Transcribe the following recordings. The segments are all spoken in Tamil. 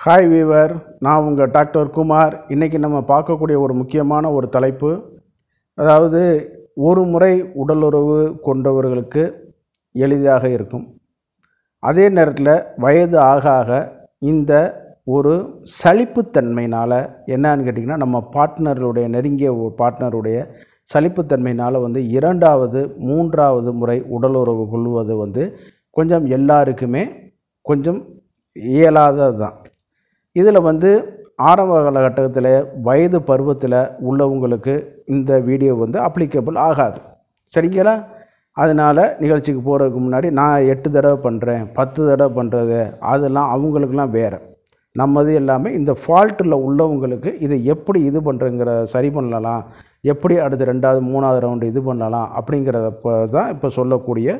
ஹாய் வீவர் நான் உங்கள் டாக்டர் குமார் இன்றைக்கி நம்ம பார்க்கக்கூடிய ஒரு முக்கியமான ஒரு தலைப்பு அதாவது ஒரு முறை உடலுறவு கொண்டவர்களுக்கு எளிதாக இருக்கும் அதே நேரத்தில் வயது ஆக ஆக இந்த ஒரு சளிப்புத்தன்மையினால் என்னன்னு கேட்டிங்கன்னா நம்ம பார்ட்னருடைய நெருங்கிய ஒரு பார்ட்னருடைய சலிப்புத்தன்மைனால் வந்து இரண்டாவது மூன்றாவது முறை உடலுறவு கொள்வது வந்து கொஞ்சம் எல்லாருக்குமே கொஞ்சம் இயலாதது தான் இதில் வந்து ஆரம்ப காலகட்டத்தில் வயது பருவத்தில் உள்ளவங்களுக்கு இந்த வீடியோ வந்து அப்ளிகபிள் ஆகாது சரிங்களா அதனால் நிகழ்ச்சிக்கு போகிறதுக்கு முன்னாடி நான் எட்டு தடவை பண்ணுறேன் பத்து தடவை பண்ணுறது அதெல்லாம் அவங்களுக்கெல்லாம் வேறு நம்மது எல்லாமே இந்த ஃபால்ட்டில் உள்ளவங்களுக்கு இதை எப்படி இது பண்ணுறங்கிற சரி பண்ணலாம் எப்படி அடுத்து ரெண்டாவது மூணாவது ரவுண்டு இது பண்ணலாம் அப்படிங்கிறத தான் இப்போ சொல்லக்கூடிய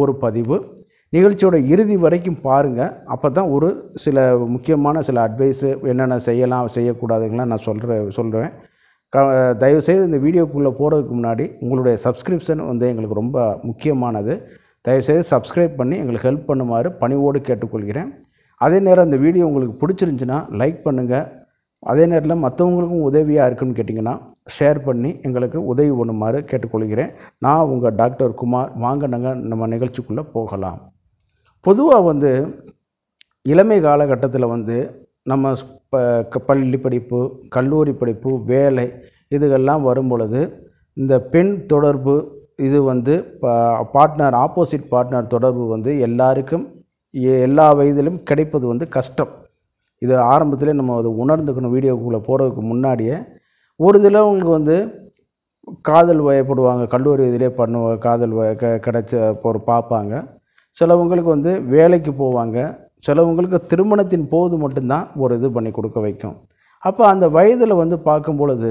ஒரு பதிவு நிகழ்ச்சியோட இறுதி வரைக்கும் பாருங்கள் அப்போ தான் ஒரு சில முக்கியமான சில அட்வைஸு என்னென்ன செய்யலாம் செய்யக்கூடாதுங்களாம் நான் சொல்கிற சொல்கிறேன் க தயவுசெய்து இந்த வீடியோக்குள்ளே போகிறதுக்கு முன்னாடி உங்களுடைய சப்ஸ்கிரிப்ஷன் வந்து எங்களுக்கு ரொம்ப முக்கியமானது தயவுசெய்து சப்ஸ்கிரைப் பண்ணி எங்களுக்கு ஹெல்ப் பண்ணுமாறு பணிவோடு கேட்டுக்கொள்கிறேன் அதே நேரம் இந்த வீடியோ உங்களுக்கு பிடிச்சிருந்துச்சின்னா லைக் பண்ணுங்கள் அதே நேரத்தில் மற்றவங்களுக்கும் உதவியாக இருக்குன்னு கேட்டிங்கன்னா ஷேர் பண்ணி எங்களுக்கு உதவி பண்ணுமாறு கேட்டுக்கொள்கிறேன் நான் உங்கள் டாக்டர் குமார் வாங்க நாங்கள் நம்ம நிகழ்ச்சிக்குள்ளே போகலாம் பொதுவாக வந்து இளமை காலகட்டத்தில் வந்து நம்ம பள்ளி படிப்பு கல்லூரி படிப்பு வேலை இதுகள்லாம் வரும் பொழுது இந்த பெண் தொடர்பு இது வந்து பார்ட்னர் ஆப்போசிட் பார்ட்னர் தொடர்பு வந்து எல்லாருக்கும் எல்லா வயதிலும் கிடைப்பது வந்து கஷ்டம் இது ஆரம்பத்திலே நம்ம அதை உணர்ந்துக்கணும் வீடியோக்குள்ளே போகிறதுக்கு முன்னாடியே ஒரு தடவங்களுக்கு வந்து காதல் வயப்படுவாங்க கல்லூரி இதிலே பண்ணுவாங்க காதல் வய க கிடச்ச ஒரு பார்ப்பாங்க சிலவங்களுக்கு வந்து வேலைக்கு போவாங்க சிலவங்களுக்கு திருமணத்தின் போது மட்டும்தான் ஒரு இது பண்ணி கொடுக்க வைக்கும் அப்போ அந்த வயதில் வந்து பார்க்கும் பொழுது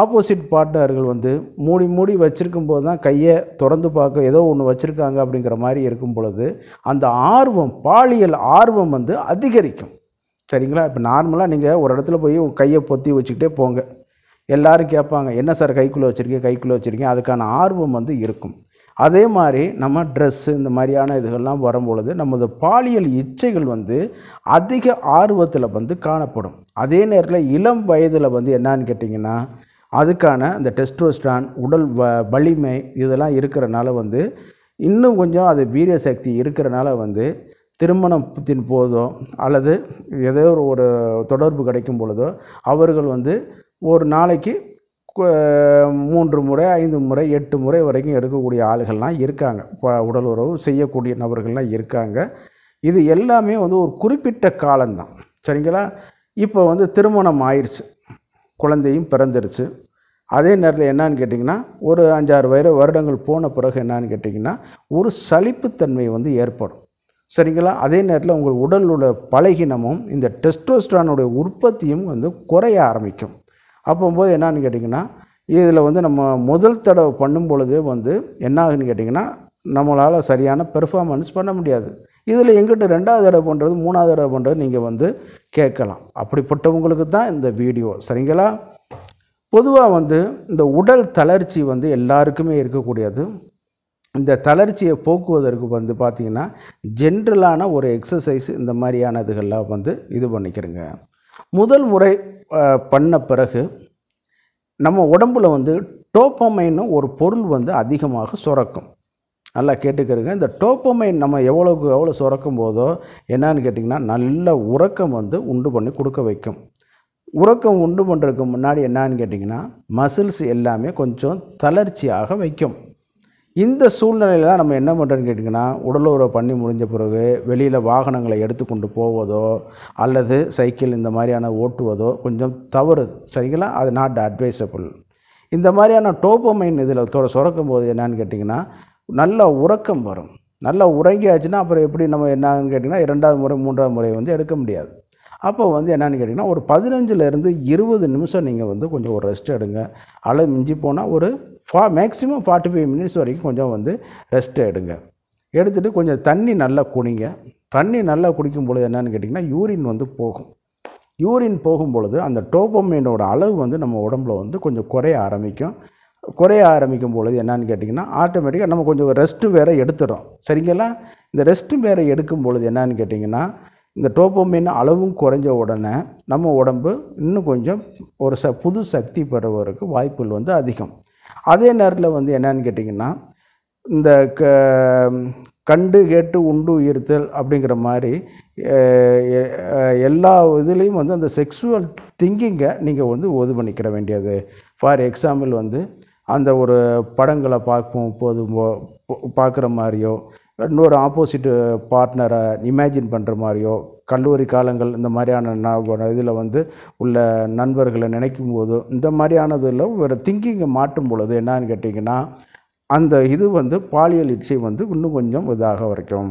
ஆப்போசிட் பார்ட்னர்கள் வந்து மூடி மூடி வச்சுருக்கும் போது தான் கையை திறந்து பார்க்க ஏதோ ஒன்று வச்சுருக்காங்க அப்படிங்கிற மாதிரி இருக்கும் பொழுது அந்த ஆர்வம் பாலியல் ஆர்வம் வந்து அதிகரிக்கும் சரிங்களா இப்போ நார்மலாக நீங்கள் ஒரு இடத்துல போய் கையை பொத்தி வச்சுக்கிட்டே போங்க எல்லோரும் கேட்பாங்க என்ன சார் கைக்குள்ளே வச்சுருக்கீங்க கைக்குள்ளே வச்சுருக்கீங்க அதுக்கான ஆர்வம் வந்து இருக்கும் அதே மாதிரி நம்ம ட்ரெஸ்ஸு இந்த மாதிரியான இதுகள்லாம் வரும்பொழுது நமது பாலியல் இச்சைகள் வந்து அதிக ஆர்வத்தில் வந்து காணப்படும் அதே நேரத்தில் இளம் வயதில் வந்து என்னான்னு கேட்டிங்கன்னா அதுக்கான அந்த டெஸ்டோஸ்டான் உடல் வ வலிமை இதெல்லாம் இருக்கிறனால வந்து இன்னும் கொஞ்சம் அது வீரிய சக்தி இருக்கிறனால வந்து திருமணத்தின் போதோ அல்லது ஏதோ ஒரு தொடர்பு கிடைக்கும் பொழுதோ அவர்கள் வந்து ஒரு நாளைக்கு மூன்று முறை ஐந்து முறை எட்டு முறை வரைக்கும் எடுக்கக்கூடிய ஆளுகள்லாம் இருக்காங்க உடல் உறவு செய்யக்கூடிய நபர்கள்லாம் இருக்காங்க இது எல்லாமே வந்து ஒரு குறிப்பிட்ட காலம்தான் சரிங்களா இப்போ வந்து திருமணம் ஆயிடுச்சு குழந்தையும் பிறந்துருச்சு அதே நேரத்தில் என்னான்னு கேட்டிங்கன்னா ஒரு அஞ்சாறு வயிறு வருடங்கள் போன பிறகு என்னான்னு கேட்டிங்கன்னா ஒரு சலிப்புத்தன்மை வந்து ஏற்படும் சரிங்களா அதே நேரத்தில் உங்கள் உடலுள்ள பலகீனமும் இந்த டெஸ்டோஸ்ட்ரானுடைய உற்பத்தியும் வந்து குறைய ஆரம்பிக்கும் அப்போம்போது என்னான்னு கேட்டிங்கன்னா இதில் வந்து நம்ம முதல் தடவை பண்ணும் பொழுதே வந்து என்ன கேட்டிங்கன்னா நம்மளால் சரியான பெர்ஃபார்மன்ஸ் பண்ண முடியாது இதில் எங்கிட்ட ரெண்டாவது தடவை பண்ணுறது மூணாவது தடவை பண்ணுறது நீங்கள் வந்து கேட்கலாம் அப்படிப்பட்டவங்களுக்கு தான் இந்த வீடியோ சரிங்களா பொதுவாக வந்து இந்த உடல் தளர்ச்சி வந்து எல்லாருக்குமே இருக்கக்கூடியது இந்த தளர்ச்சியை போக்குவதற்கு வந்து பார்த்திங்கன்னா ஜென்ரலான ஒரு எக்ஸசைஸ் இந்த மாதிரியானதுகள்லாம் வந்து இது பண்ணிக்கிறேங்க முதல் முறை பண்ண பிறகு நம்ம உடம்புல வந்து டோப்பமைன்னு ஒரு பொருள் வந்து அதிகமாக சுரக்கும் நல்லா கேட்டுக்கிறங்க இந்த டோப்பமைன் நம்ம எவ்வளோக்கு எவ்வளோ சுரக்கும் போதோ என்னான்னு கேட்டிங்கன்னா நல்ல உறக்கம் வந்து உண்டு பண்ணி கொடுக்க வைக்கும் உறக்கம் உண்டு பண்ணுறதுக்கு முன்னாடி என்னன்னு கேட்டிங்கன்னா மசில்ஸ் எல்லாமே கொஞ்சம் தளர்ச்சியாக வைக்கும் இந்த சூழ்நிலையில் தான் நம்ம என்ன பண்ணுறோன்னு கேட்டிங்கன்னா உடலுறவு பண்ணி முடிஞ்ச பிறகு வெளியில் வாகனங்களை எடுத்துக்கொண்டு போவதோ அல்லது சைக்கிள் இந்த மாதிரியான ஓட்டுவதோ கொஞ்சம் தவறு சரிங்களா அது நாட் அட்வைசபிள் இந்த மாதிரியான டோப்பமைன் இதில் தொட சுரக்கும் போது என்னான்னு கேட்டிங்கன்னா நல்ல உறக்கம் வரும் நல்லா உறங்கியாச்சுன்னா அப்புறம் எப்படி நம்ம என்னன்னு கேட்டிங்கன்னா இரண்டாவது முறை மூன்றாவது முறை வந்து எடுக்க முடியாது அப்போ வந்து என்னென்னு கேட்டிங்கன்னா ஒரு பதினஞ்சுலேருந்து இருபது நிமிஷம் நீங்கள் வந்து கொஞ்சம் ஒரு ரெஸ்ட் எடுங்க அளவு மிஞ்சி போனால் ஒரு ஃபா மேக்ஸிமம் ஃபார்ட்டி ஃபைவ் மினிட்ஸ் வரைக்கும் கொஞ்சம் வந்து ரெஸ்ட் எடுங்க எடுத்துகிட்டு கொஞ்சம் தண்ணி நல்லா குடிங்க தண்ணி நல்லா குடிக்கும் பொழுது என்னென்னு கேட்டிங்கன்னா யூரின் வந்து போகும் யூரின் போகும் பொழுது அந்த டோபமைனோட அளவு வந்து நம்ம உடம்புல வந்து கொஞ்சம் குறைய ஆரம்பிக்கும் குறைய ஆரம்பிக்கும் பொழுது என்னென்னு கேட்டிங்கன்னா ஆட்டோமேட்டிக்காக நம்ம கொஞ்சம் ரெஸ்ட்டு வேற எடுத்துடும் சரிங்களா இந்த ரெஸ்ட்டு வேற எடுக்கும் பொழுது என்னென்னு கேட்டிங்கன்னா இந்த டோப்போமின் அளவும் குறைஞ்ச உடனே நம்ம உடம்பு இன்னும் கொஞ்சம் ஒரு ச புது சக்தி பெறுவதற்கு வாய்ப்புகள் வந்து அதிகம் அதே நேரத்தில் வந்து என்னன்னு கேட்டிங்கன்னா இந்த க கண்டு கேட்டு உண்டு உயிர்த்தல் அப்படிங்கிற மாதிரி எல்லா இதுலேயும் வந்து அந்த செக்ஸுவல் திங்கிங்கை நீங்கள் வந்து ஒது பண்ணிக்கிற வேண்டியது ஃபார் எக்ஸாம்பிள் வந்து அந்த ஒரு படங்களை பார்க்கும் போது பார்க்குற மாதிரியோ இன்னொரு ஆப்போசிட்டு பார்ட்னரை இமேஜின் பண்ணுற மாதிரியோ கல்லூரி காலங்கள் இந்த மாதிரியான இதில் வந்து உள்ள நண்பர்களை நினைக்கும் போது இந்த மாதிரியானதில் ஒரு திங்கிங்கை மாட்டும் பொழுது என்னான்னு கேட்டிங்கன்னா அந்த இது வந்து பாலியல் இச்சை வந்து இன்னும் கொஞ்சம் இதாக வரைக்கும்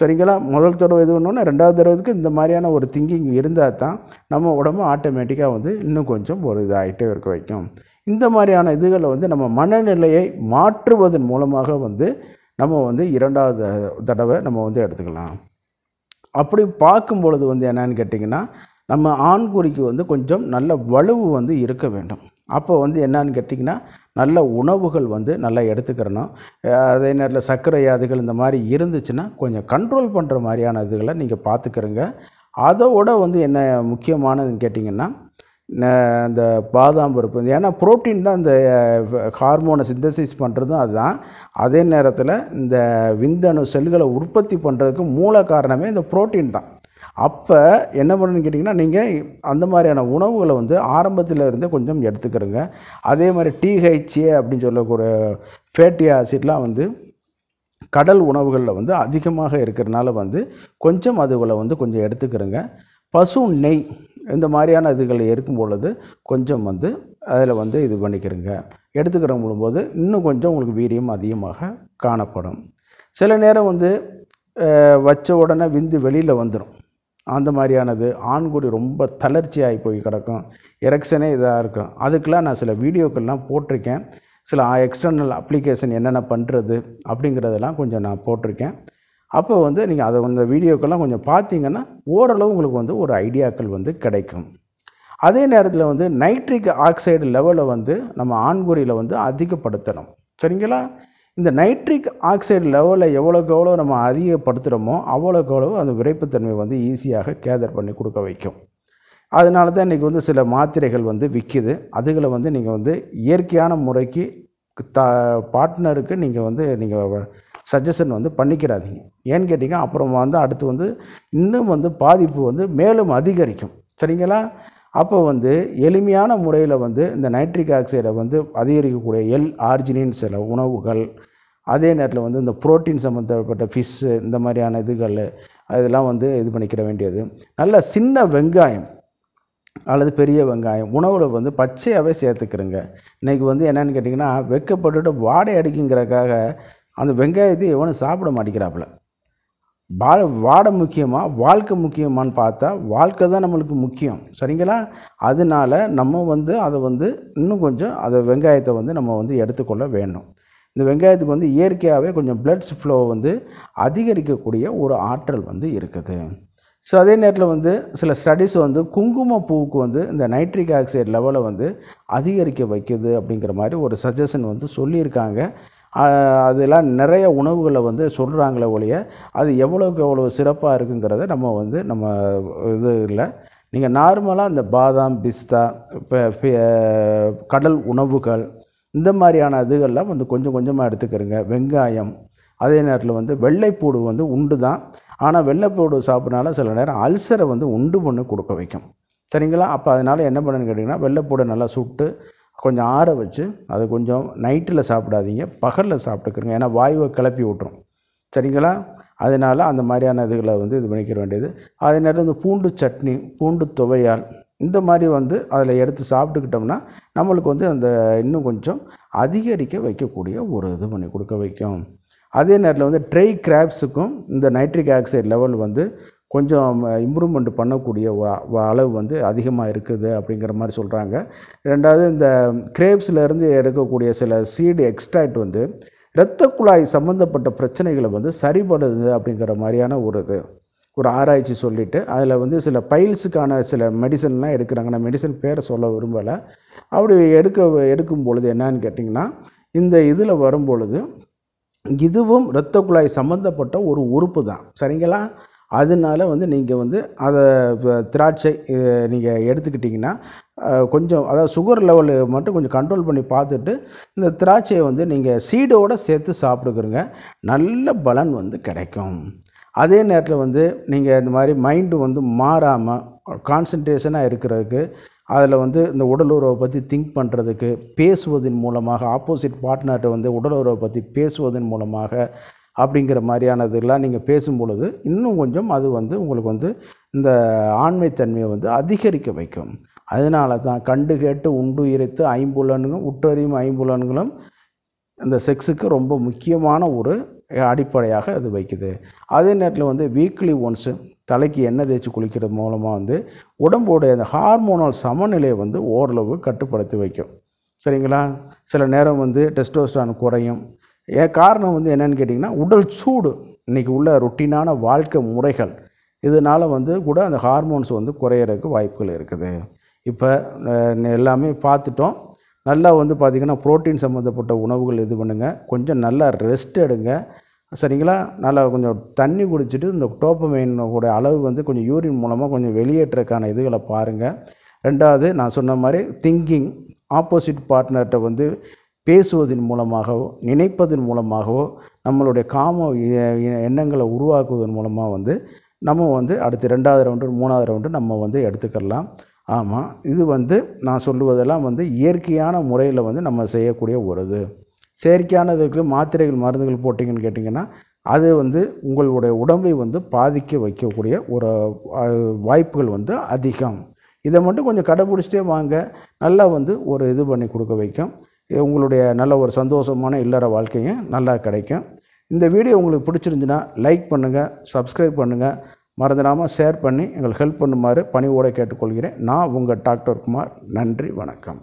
சரிங்களா முதல் தடவை இது ஒன்று ரெண்டாவது தடவைக்கு இந்த மாதிரியான ஒரு திங்கிங் இருந்தால் தான் நம்ம உடம்பு ஆட்டோமேட்டிக்காக வந்து இன்னும் கொஞ்சம் ஒரு இதாகிட்டே இருக்க வைக்கும் இந்த மாதிரியான இதுகளை வந்து நம்ம மனநிலையை மாற்றுவதன் மூலமாக வந்து நம்ம வந்து இரண்டாவது தடவை நம்ம வந்து எடுத்துக்கலாம் அப்படி பார்க்கும் பொழுது வந்து என்னன்னு கேட்டிங்கன்னா நம்ம ஆண்குறிக்கு வந்து கொஞ்சம் நல்ல வலுவு வந்து இருக்க வேண்டும் அப்போ வந்து என்னன்னு கேட்டிங்கன்னா நல்ல உணவுகள் வந்து நல்லா எடுத்துக்கிறணும் அதே நேரத்தில் சர்க்கரை வியாதிகள் இந்த மாதிரி இருந்துச்சுன்னா கொஞ்சம் கண்ட்ரோல் பண்ணுற மாதிரியான இதுகளை நீங்கள் பார்த்துக்கிறங்க அதோட வந்து என்ன முக்கியமானதுன்னு கேட்டிங்கன்னா அந்த பாதாம் பருப்பு ஏன்னா ப்ரோட்டீன் தான் இந்த ஹார்மோனை சிந்தசைஸ் பண்ணுறதும் அதுதான் அதே நேரத்தில் இந்த விந்தணு செல்களை உற்பத்தி பண்ணுறதுக்கு மூல காரணமே இந்த ப்ரோட்டீன் தான் அப்போ என்ன பண்ணுன்னு கேட்டிங்கன்னா நீங்கள் அந்த மாதிரியான உணவுகளை வந்து ஆரம்பத்தில் இருந்தே கொஞ்சம் எடுத்துக்கிறோங்க அதே மாதிரி டிஹெச்ஏ அப்படின்னு சொல்லக்கூடிய ஃபேட்டி ஆசிட்லாம் வந்து கடல் உணவுகளில் வந்து அதிகமாக இருக்கிறனால வந்து கொஞ்சம் அதுகளை வந்து கொஞ்சம் எடுத்துக்கிறோங்க பசு நெய் இந்த மாதிரியான இதுகள் இருக்கும் பொழுது கொஞ்சம் வந்து அதில் வந்து இது பண்ணிக்கிறங்க எடுத்துக்கிற போது இன்னும் கொஞ்சம் உங்களுக்கு வீரியம் அதிகமாக காணப்படும் சில நேரம் வந்து வச்ச உடனே விந்து வெளியில் வந்துடும் அந்த மாதிரியானது ஆண்குடி ரொம்ப தளர்ச்சியாகி போய் கிடக்கும் எரெக்ஷனே இதாக இருக்கும் அதுக்கெலாம் நான் சில வீடியோக்கள்லாம் போட்டிருக்கேன் சில எக்ஸ்டர்னல் அப்ளிகேஷன் என்னென்ன பண்ணுறது அப்படிங்கிறதெல்லாம் கொஞ்சம் நான் போட்டிருக்கேன் அப்போ வந்து நீங்கள் அதை அந்த வீடியோக்கெல்லாம் கொஞ்சம் பார்த்தீங்கன்னா ஓரளவு உங்களுக்கு வந்து ஒரு ஐடியாக்கள் வந்து கிடைக்கும் அதே நேரத்தில் வந்து நைட்ரிக் ஆக்சைடு லெவலை வந்து நம்ம ஆண்குறியில் வந்து அதிகப்படுத்தணும் சரிங்களா இந்த நைட்ரிக் ஆக்சைடு லெவலை எவ்வளோக்கு எவ்வளோ நம்ம அதிகப்படுத்துகிறோமோ அவ்வளோக்கு அவ்வளோ அந்த விரைப்புத்தன்மை வந்து ஈஸியாக கேதர் பண்ணி கொடுக்க வைக்கும் அதனால தான் இன்றைக்கி வந்து சில மாத்திரைகள் வந்து விற்கிது அதுகளை வந்து நீங்கள் வந்து இயற்கையான முறைக்கு த பார்ட்னருக்கு நீங்கள் வந்து நீங்கள் சஜஷன் வந்து பண்ணிக்கிறாதீங்க ஏன்னு கேட்டிங்கன்னா அப்புறம் வந்து அடுத்து வந்து இன்னும் வந்து பாதிப்பு வந்து மேலும் அதிகரிக்கும் சரிங்களா அப்போ வந்து எளிமையான முறையில் வந்து இந்த நைட்ரிக் ஆக்சைடை வந்து அதிகரிக்கக்கூடிய எல் ஆர்ஜினின் சில உணவுகள் அதே நேரத்தில் வந்து இந்த புரோட்டீன் சம்மந்தப்பட்ட ஃபிஷ்ஷு இந்த மாதிரியான இதுகள் அதெல்லாம் வந்து இது பண்ணிக்கிற வேண்டியது நல்ல சின்ன வெங்காயம் அல்லது பெரிய வெங்காயம் உணவில் வந்து பச்சையாகவே சேர்த்துக்கிறங்க இன்றைக்கி வந்து என்னென்னு கேட்டிங்கன்னா வெக்கப்பட்டுட்டு வாடை அடிக்குங்கிறக்காக அந்த வெங்காயத்தை எவனும் சாப்பிட மாட்டேங்கிறாப்புல வா வாடை முக்கியமாக வாழ்க்கை முக்கியமானு பார்த்தா வாழ்க்கை தான் நம்மளுக்கு முக்கியம் சரிங்களா அதனால் நம்ம வந்து அதை வந்து இன்னும் கொஞ்சம் அதை வெங்காயத்தை வந்து நம்ம வந்து எடுத்துக்கொள்ள வேணும் இந்த வெங்காயத்துக்கு வந்து இயற்கையாகவே கொஞ்சம் பிளட் ஃப்ளோ வந்து அதிகரிக்கக்கூடிய ஒரு ஆற்றல் வந்து இருக்குது ஸோ அதே நேரத்தில் வந்து சில ஸ்டடீஸ் வந்து பூவுக்கு வந்து இந்த நைட்ரிக் ஆக்சைடு லெவலை வந்து அதிகரிக்க வைக்குது அப்படிங்கிற மாதிரி ஒரு சஜஷன் வந்து சொல்லியிருக்காங்க அதெல்லாம் நிறைய உணவுகளை வந்து சொல்கிறாங்களே ஒழிய அது எவ்வளோக்கு எவ்வளோ சிறப்பாக இருக்குங்கிறத நம்ம வந்து நம்ம இது இல்லை நீங்கள் நார்மலாக இந்த பாதாம் பிஸ்தா கடல் உணவுகள் இந்த மாதிரியான இதுகள்லாம் வந்து கொஞ்சம் கொஞ்சமாக எடுத்துக்கிறங்க வெங்காயம் அதே நேரத்தில் வந்து வெள்ளைப்பூடு வந்து உண்டு தான் ஆனால் வெள்ளைப்பூடு சாப்பிட்றனால சில நேரம் அல்சரை வந்து உண்டு பண்ணி கொடுக்க வைக்கும் சரிங்களா அப்போ அதனால் என்ன பண்ணுன்னு கேட்டிங்கன்னா வெள்ளைப்பூடை நல்லா சுட்டு கொஞ்சம் ஆற வச்சு அதை கொஞ்சம் நைட்டில் சாப்பிடாதீங்க பகலில் சாப்பிட்டுக்கிறங்க ஏன்னா வாயுவை கிளப்பி விட்டுரும் சரிங்களா அதனால் அந்த மாதிரியான இதுகளை வந்து இது பண்ணிக்கிற வேண்டியது அதே நேரம் இந்த பூண்டு சட்னி பூண்டு துவையால் இந்த மாதிரி வந்து அதில் எடுத்து சாப்பிட்டுக்கிட்டோம்னா நம்மளுக்கு வந்து அந்த இன்னும் கொஞ்சம் அதிகரிக்க வைக்கக்கூடிய ஒரு இது பண்ணி கொடுக்க வைக்கும் அதே நேரத்தில் வந்து ட்ரை கிராப்ஸுக்கும் இந்த நைட்ரிக் ஆக்சைடு லெவல் வந்து கொஞ்சம் இம்ப்ரூவ்மெண்ட் பண்ணக்கூடிய அளவு வந்து அதிகமாக இருக்குது அப்படிங்கிற மாதிரி சொல்கிறாங்க ரெண்டாவது இந்த கிரேப்ஸ்லேருந்து எடுக்கக்கூடிய சில சீடு எக்ஸ்ட்ராக்ட் வந்து இரத்த குழாய் சம்மந்தப்பட்ட பிரச்சனைகளை வந்து சரிபடுது அப்படிங்கிற மாதிரியான ஒரு இது ஒரு ஆராய்ச்சி சொல்லிவிட்டு அதில் வந்து சில பைல்ஸுக்கான சில மெடிசன்லாம் எடுக்கிறாங்க நான் மெடிசன் பேரை சொல்ல விரும்பலை அப்படி எடுக்க எடுக்கும் பொழுது என்னான்னு கேட்டிங்கன்னா இந்த இதில் வரும் பொழுது இதுவும் இரத்த குழாய் சம்மந்தப்பட்ட ஒரு உறுப்பு தான் சரிங்களா அதனால வந்து நீங்கள் வந்து அதை திராட்சை நீங்கள் எடுத்துக்கிட்டிங்கன்னா கொஞ்சம் அதாவது சுகர் லெவலு மட்டும் கொஞ்சம் கண்ட்ரோல் பண்ணி பார்த்துட்டு இந்த திராட்சையை வந்து நீங்கள் சீடோடு சேர்த்து சாப்பிடுக்குறங்க நல்ல பலன் வந்து கிடைக்கும் அதே நேரத்தில் வந்து நீங்கள் இந்த மாதிரி மைண்டு வந்து மாறாமல் கான்சன்ட்ரேஷனாக இருக்கிறதுக்கு அதில் வந்து இந்த உடல் உறவை பற்றி திங்க் பண்ணுறதுக்கு பேசுவதன் மூலமாக ஆப்போசிட் பார்ட்னர்கிட்ட வந்து உடல் உறவை பற்றி பேசுவதன் மூலமாக அப்படிங்கிற மாதிரியானதெல்லாம் நீங்கள் பேசும்பொழுது இன்னும் கொஞ்சம் அது வந்து உங்களுக்கு வந்து இந்த ஆண்மைத்தன்மையை வந்து அதிகரிக்க வைக்கும் அதனால தான் கண்டு கேட்டு உண்டு இறைத்து ஐம்புலன்களும் உற்றறியும் ஐம்புலன்களும் இந்த செக்ஸுக்கு ரொம்ப முக்கியமான ஒரு அடிப்படையாக அது வைக்குது அதே நேரத்தில் வந்து வீக்லி ஒன்ஸு தலைக்கு எண்ணெய் தேய்ச்சி குளிக்கிறது மூலமாக வந்து உடம்போடைய அந்த ஹார்மோனல் சமநிலையை வந்து ஓரளவு கட்டுப்படுத்தி வைக்கும் சரிங்களா சில நேரம் வந்து டெஸ்டோஸ்டான் குறையும் ஏ காரணம் வந்து என்னென்னு கேட்டிங்கன்னா உடல் சூடு இன்றைக்கி உள்ள ரொட்டீனான வாழ்க்கை முறைகள் இதனால் வந்து கூட அந்த ஹார்மோன்ஸ் வந்து குறையிறதுக்கு வாய்ப்புகள் இருக்குது இப்போ எல்லாமே பார்த்துட்டோம் நல்லா வந்து பார்த்திங்கன்னா ப்ரோட்டீன் சம்மந்தப்பட்ட உணவுகள் இது பண்ணுங்கள் கொஞ்சம் நல்லா ரெஸ்ட் எடுங்க சரிங்களா நல்லா கொஞ்சம் தண்ணி குடிச்சிட்டு இந்த டோப்பமைனோட அளவு வந்து கொஞ்சம் யூரின் மூலமாக கொஞ்சம் வெளியேற்றக்கான இதுகளை பாருங்கள் ரெண்டாவது நான் சொன்ன மாதிரி திங்கிங் ஆப்போசிட் பார்ட்னர்கிட்ட வந்து பேசுவதன் மூலமாகவோ நினைப்பதன் மூலமாகவோ நம்மளுடைய காம எண்ணங்களை உருவாக்குவதன் மூலமாக வந்து நம்ம வந்து அடுத்து ரெண்டாவது ரவுண்டு மூணாவது ரவுண்டு நம்ம வந்து எடுத்துக்கலாம் ஆமாம் இது வந்து நான் சொல்லுவதெல்லாம் வந்து இயற்கையான முறையில் வந்து நம்ம செய்யக்கூடிய ஒரு இது செயற்கையானதுக்கு மாத்திரைகள் மருந்துகள் போட்டிங்கன்னு கேட்டிங்கன்னா அது வந்து உங்களுடைய உடம்பை வந்து பாதிக்க வைக்கக்கூடிய ஒரு வாய்ப்புகள் வந்து அதிகம் இதை மட்டும் கொஞ்சம் கடைபிடிச்சிட்டே வாங்க நல்லா வந்து ஒரு இது பண்ணி கொடுக்க வைக்கும் உங்களுடைய நல்ல ஒரு சந்தோஷமான இல்லற வாழ்க்கைங்க நல்லா கிடைக்கும் இந்த வீடியோ உங்களுக்கு பிடிச்சிருந்துன்னா லைக் பண்ணுங்கள் சப்ஸ்கிரைப் பண்ணுங்கள் மறந்துடாமல் ஷேர் பண்ணி எங்களுக்கு ஹெல்ப் பண்ணுமாறு பணிவோடு கேட்டுக்கொள்கிறேன் நான் உங்கள் டாக்டர் குமார் நன்றி வணக்கம்